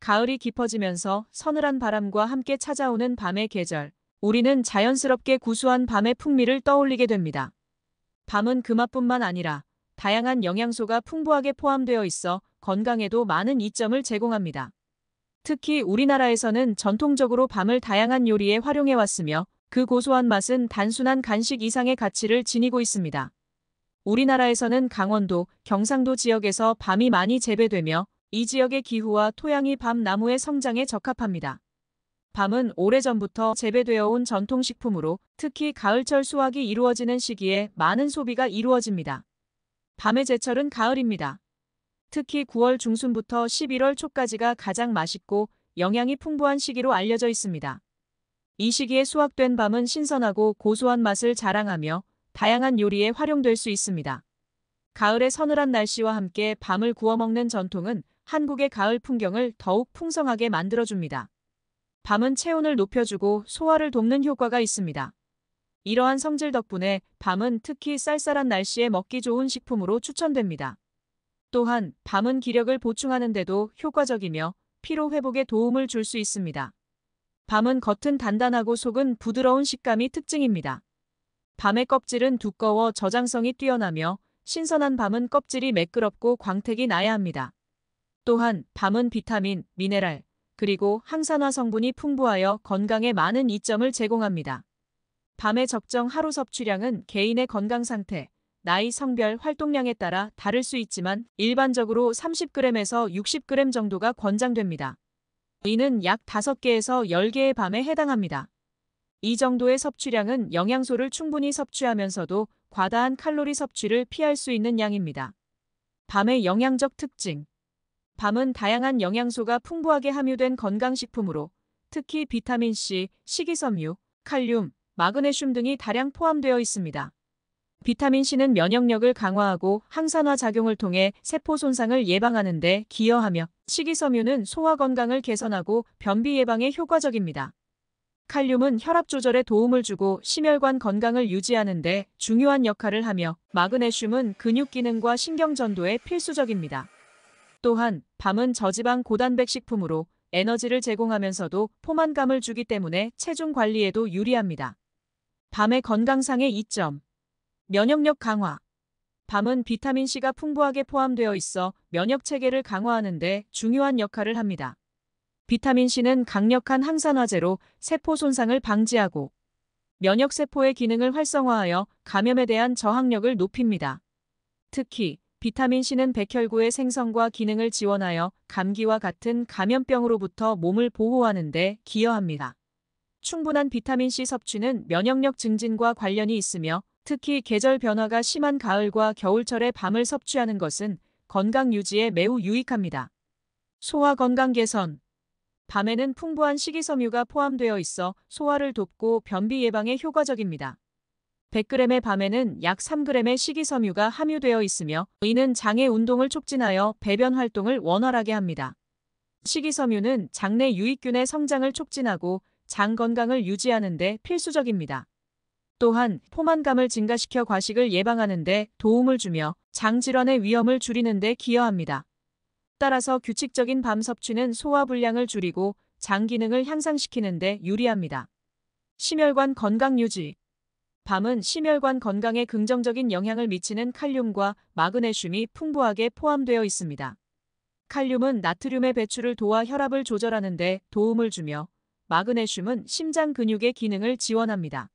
가을이 깊어지면서 서늘한 바람과 함께 찾아오는 밤의 계절, 우리는 자연스럽게 구수한 밤의 풍미를 떠올리게 됩니다. 밤은 그맛뿐만 아니라 다양한 영양소가 풍부하게 포함되어 있어 건강에도 많은 이점을 제공합니다. 특히 우리나라에서는 전통적으로 밤을 다양한 요리에 활용해왔으며 그 고소한 맛은 단순한 간식 이상의 가치를 지니고 있습니다. 우리나라에서는 강원도, 경상도 지역에서 밤이 많이 재배되며 이 지역의 기후와 토양이 밤 나무의 성장에 적합합니다. 밤은 오래전부터 재배되어 온 전통식품으로 특히 가을철 수확이 이루어지는 시기에 많은 소비가 이루어집니다. 밤의 제철은 가을입니다. 특히 9월 중순부터 11월 초까지가 가장 맛있고 영양이 풍부한 시기로 알려져 있습니다. 이 시기에 수확된 밤은 신선하고 고소한 맛을 자랑하며 다양한 요리에 활용될 수 있습니다. 가을의 서늘한 날씨와 함께 밤을 구워 먹는 전통은 한국의 가을 풍경을 더욱 풍성하게 만들어줍니다. 밤은 체온을 높여주고 소화를 돕는 효과가 있습니다. 이러한 성질 덕분에 밤은 특히 쌀쌀한 날씨에 먹기 좋은 식품으로 추천됩니다. 또한 밤은 기력을 보충하는 데도 효과적이며 피로 회복에 도움을 줄 수 있습니다. 밤은 겉은 단단하고 속은 부드러운 식감이 특징입니다. 밤의 껍질은 두꺼워 저장성이 뛰어나며 신선한 밤은 껍질이 매끄럽고 광택이 나야 합니다. 또한 밤은 비타민, 미네랄, 그리고 항산화 성분이 풍부하여 건강에 많은 이점을 제공합니다. 밤의 적정 하루 섭취량은 개인의 건강 상태, 나이, 성별, 활동량에 따라 다를 수 있지만 일반적으로 30g에서 60g 정도가 권장됩니다. 이는 약 5개에서 10개의 밤에 해당합니다. 이 정도의 섭취량은 영양소를 충분히 섭취하면서도 과다한 칼로리 섭취를 피할 수 있는 양입니다. 밤의 영양적 특징 밤은 다양한 영양소가 풍부하게 함유된 건강식품으로 특히 비타민C, 식이섬유, 칼륨, 마그네슘 등이 다량 포함되어 있습니다. 비타민C는 면역력을 강화하고 항산화 작용을 통해 세포 손상을 예방하는 데 기여하며 식이섬유는 소화 건강을 개선하고 변비 예방에 효과적입니다. 칼륨은 혈압 조절에 도움을 주고 심혈관 건강을 유지하는 데 중요한 역할을 하며 마그네슘은 근육 기능과 신경 전도에 필수적입니다. 또한 밤은 저지방 고단백 식품으로 에너지를 제공하면서도 포만감을 주기 때문에 체중 관리에도 유리합니다. 밤의 건강상의 이점 면역력 강화 밤은 비타민C가 풍부하게 포함되어 있어 면역체계를 강화하는 데 중요한 역할을 합니다. 비타민C는 강력한 항산화제로 세포 손상을 방지하고 면역세포의 기능을 활성화하여 감염에 대한 저항력을 높입니다. 특히 비타민C는 백혈구의 생성과 기능을 지원하여 감기와 같은 감염병으로부터 몸을 보호하는 데 기여합니다. 충분한 비타민C 섭취는 면역력 증진과 관련이 있으며 특히 계절 변화가 심한 가을과 겨울철에 밤을 섭취하는 것은 건강 유지에 매우 유익합니다. 소화 건강 개선 밤에는 풍부한 식이섬유가 포함되어 있어 소화를 돕고 변비 예방에 효과적입니다. 100g의 밤에는 약 3g의 식이섬유가 함유되어 있으며 이는 장의 운동을 촉진하여 배변 활동을 원활하게 합니다. 식이섬유는 장내 유익균의 성장을 촉진하고 장 건강을 유지하는 데 필수적입니다. 또한 포만감을 증가시켜 과식을 예방하는 데 도움을 주며 장 질환의 위험을 줄이는 데 기여합니다. 따라서 규칙적인 밤 섭취는 소화 불량을 줄이고 장 기능을 향상시키는 데 유리합니다. 심혈관 건강 유지 밤은 심혈관 건강에 긍정적인 영향을 미치는 칼륨과 마그네슘이 풍부하게 포함되어 있습니다. 칼륨은 나트륨의 배출을 도와 혈압을 조절하는 데 도움을 주며 마그네슘은 심장 근육의 기능을 지원합니다.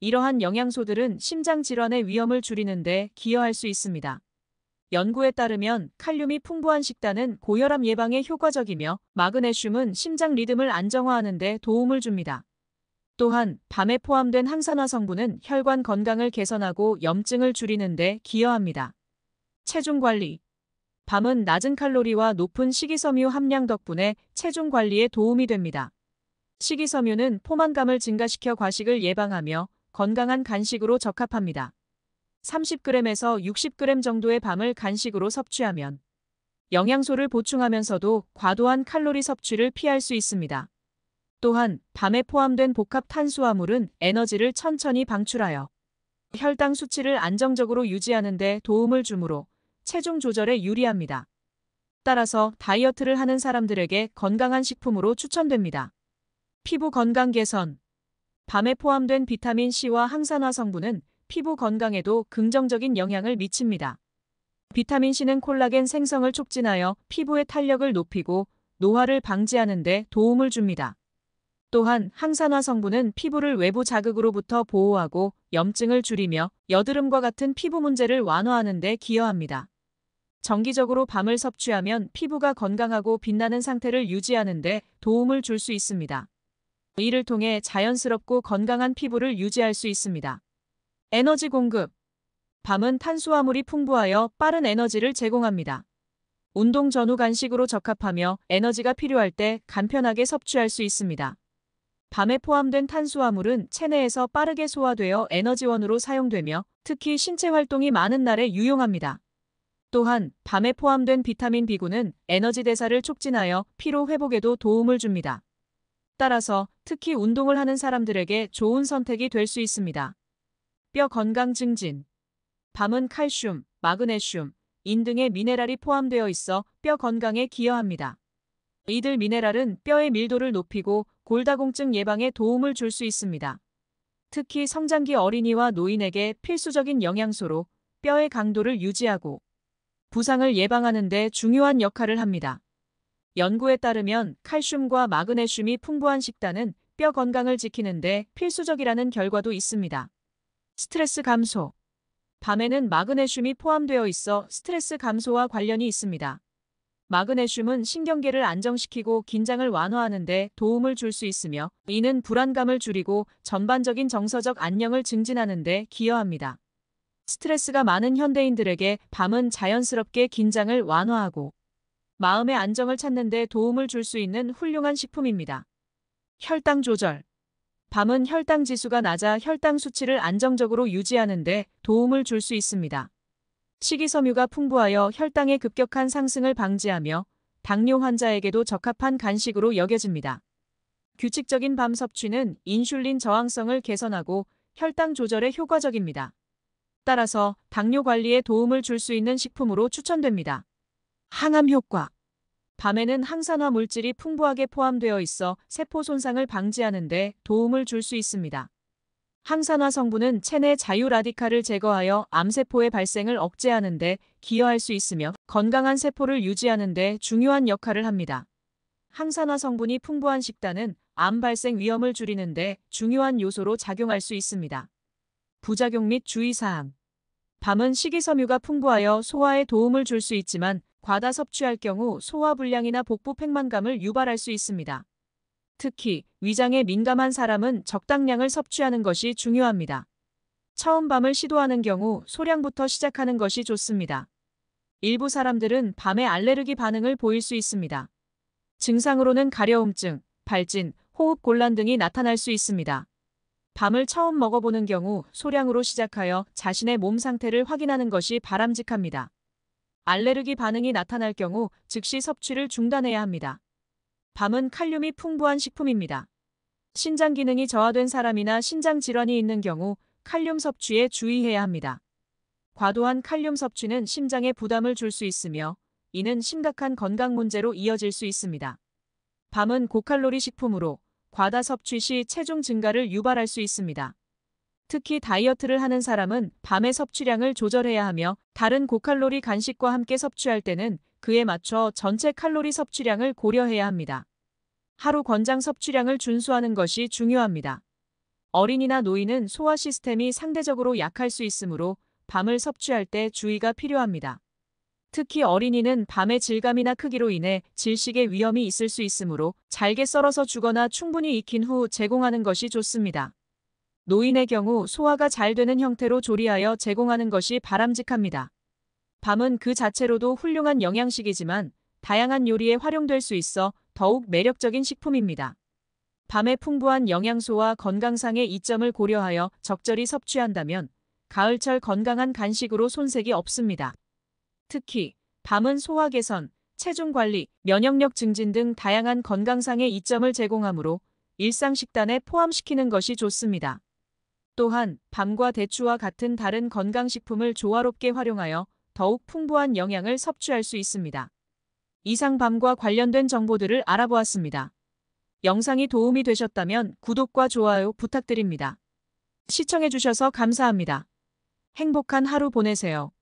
이러한 영양소들은 심장 질환의 위험을 줄이는 데 기여할 수 있습니다. 연구에 따르면 칼륨이 풍부한 식단은 고혈압 예방에 효과적이며 마그네슘은 심장 리듬을 안정화하는 데 도움을 줍니다. 또한 밤에 포함된 항산화 성분은 혈관 건강을 개선하고 염증을 줄이는 데 기여합니다. 체중 관리 밤은 낮은 칼로리와 높은 식이섬유 함량 덕분에 체중 관리에 도움이 됩니다. 식이섬유는 포만감을 증가시켜 과식을 예방하며 건강한 간식으로 적합합니다. 30g에서 60g 정도의 밤을 간식으로 섭취하면 영양소를 보충하면서도 과도한 칼로리 섭취를 피할 수 있습니다. 또한 밤에 포함된 복합 탄수화물은 에너지를 천천히 방출하여 혈당 수치를 안정적으로 유지하는 데 도움을 주므로 체중 조절에 유리합니다. 따라서 다이어트를 하는 사람들에게 건강한 식품으로 추천됩니다. 피부 건강 개선 밤에 포함된 비타민C와 항산화 성분은 피부 건강에도 긍정적인 영향을 미칩니다. 비타민C는 콜라겐 생성을 촉진하여 피부의 탄력을 높이고 노화를 방지하는 데 도움을 줍니다. 또한 항산화 성분은 피부를 외부 자극으로부터 보호하고 염증을 줄이며 여드름과 같은 피부 문제를 완화하는 데 기여합니다. 정기적으로 밤을 섭취하면 피부가 건강하고 빛나는 상태를 유지하는 데 도움을 줄 수 있습니다. 이를 통해 자연스럽고 건강한 피부를 유지할 수 있습니다. 에너지 공급 밤은 탄수화물이 풍부하여 빠른 에너지를 제공합니다. 운동 전후 간식으로 적합하며 에너지가 필요할 때 간편하게 섭취할 수 있습니다. 밤에 포함된 탄수화물은 체내에서 빠르게 소화되어 에너지원으로 사용되며 특히 신체 활동이 많은 날에 유용합니다. 또한 밤에 포함된 비타민 b 9은 에너지 대사를 촉진하여 피로 회복에도 도움을 줍니다. 따라서 특히 운동을 하는 사람들에게 좋은 선택이 될 수 있습니다. 뼈 건강 증진 밤은 칼슘, 마그네슘, 인 등의 미네랄이 포함되어 있어 뼈 건강에 기여합니다. 이들 미네랄은 뼈의 밀도를 높이고 골다공증 예방에 도움을 줄 수 있습니다. 특히 성장기 어린이와 노인에게 필수적인 영양소로 뼈의 강도를 유지하고 부상을 예방하는 데 중요한 역할을 합니다. 연구에 따르면 칼슘과 마그네슘이 풍부한 식단은 뼈 건강을 지키는 데 필수적이라는 결과도 있습니다. 스트레스 감소 밤에는 마그네슘이 포함되어 있어 스트레스 감소와 관련이 있습니다. 마그네슘은 신경계를 안정시키고 긴장을 완화하는 데 도움을 줄 수 있으며 이는 불안감을 줄이고 전반적인 정서적 안녕을 증진하는 데 기여합니다. 스트레스가 많은 현대인들에게 밤은 자연스럽게 긴장을 완화하고 마음의 안정을 찾는 데 도움을 줄 수 있는 훌륭한 식품입니다. 혈당 조절 밤은 혈당 지수가 낮아 혈당 수치를 안정적으로 유지하는 데 도움을 줄 수 있습니다. 식이섬유가 풍부하여 혈당의 급격한 상승을 방지하며 당뇨 환자에게도 적합한 간식으로 여겨집니다. 규칙적인 밤 섭취는 인슐린 저항성을 개선하고 혈당 조절에 효과적입니다. 따라서 당뇨 관리에 도움을 줄 수 있는 식품으로 추천됩니다. 항암 효과 밤에는 항산화 물질이 풍부하게 포함되어 있어 세포 손상을 방지하는 데 도움을 줄 수 있습니다. 항산화 성분은 체내 자유라디칼을 제거하여 암세포의 발생을 억제하는 데 기여할 수 있으며 건강한 세포를 유지하는 데 중요한 역할을 합니다. 항산화 성분이 풍부한 식단은 암 발생 위험을 줄이는 데 중요한 요소로 작용할 수 있습니다. 부작용 및 주의사항 밤은 식이섬유가 풍부하여 소화에 도움을 줄 수 있지만 과다 섭취할 경우 소화 불량이나 복부 팽만감을 유발할 수 있습니다. 특히 위장에 민감한 사람은 적당량을 섭취하는 것이 중요합니다. 처음 밤을 시도하는 경우 소량부터 시작하는 것이 좋습니다. 일부 사람들은 밤에 알레르기 반응을 보일 수 있습니다. 증상으로는 가려움증, 발진, 호흡 곤란 등이 나타날 수 있습니다. 밤을 처음 먹어보는 경우 소량으로 시작하여 자신의 몸 상태를 확인하는 것이 바람직합니다. 알레르기 반응이 나타날 경우 즉시 섭취를 중단해야 합니다. 밤은 칼륨이 풍부한 식품입니다. 신장 기능이 저하된 사람이나 신장 질환이 있는 경우 칼륨 섭취에 주의해야 합니다. 과도한 칼륨 섭취는 심장에 부담을 줄 수 있으며 이는 심각한 건강 문제로 이어질 수 있습니다. 밤은 고칼로리 식품으로 과다 섭취 시 체중 증가를 유발할 수 있습니다. 특히 다이어트를 하는 사람은 밤의 섭취량을 조절해야 하며 다른 고칼로리 간식과 함께 섭취할 때는 그에 맞춰 전체 칼로리 섭취량을 고려해야 합니다. 하루 권장 섭취량을 준수하는 것이 중요합니다. 어린이나 노인은 소화 시스템이 상대적으로 약할 수 있으므로 밤을 섭취할 때 주의가 필요합니다. 특히 어린이는 밤의 질감이나 크기로 인해 질식의 위험이 있을 수 있으므로 잘게 썰어서 주거나 충분히 익힌 후 제공하는 것이 좋습니다. 노인의 경우 소화가 잘 되는 형태로 조리하여 제공하는 것이 바람직합니다. 밤은 그 자체로도 훌륭한 영양식이지만 다양한 요리에 활용될 수 있어 더욱 매력적인 식품입니다. 밤에 풍부한 영양소와 건강상의 이점을 고려하여 적절히 섭취한다면 가을철 건강한 간식으로 손색이 없습니다. 특히 밤은 소화 개선, 체중 관리, 면역력 증진 등 다양한 건강상의 이점을 제공하므로 일상 식단에 포함시키는 것이 좋습니다. 또한 밤과 대추와 같은 다른 건강식품을 조화롭게 활용하여 더욱 풍부한 영양을 섭취할 수 있습니다. 이상 밤과 관련된 정보들을 알아보았습니다. 영상이 도움이 되셨다면 구독과 좋아요 부탁드립니다. 시청해주셔서 감사합니다. 행복한 하루 보내세요.